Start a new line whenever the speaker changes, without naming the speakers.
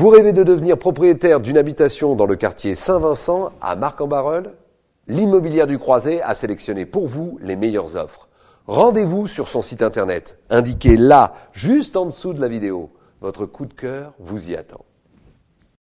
Vous rêvez de devenir propriétaire d'une habitation dans le quartier Saint-Vincent à Marc-en-Barœul L'immobilière du Croisé a sélectionné pour vous les meilleures offres. Rendez-vous sur son site internet, indiqué là, juste en dessous de la vidéo. Votre coup de cœur vous
y attend.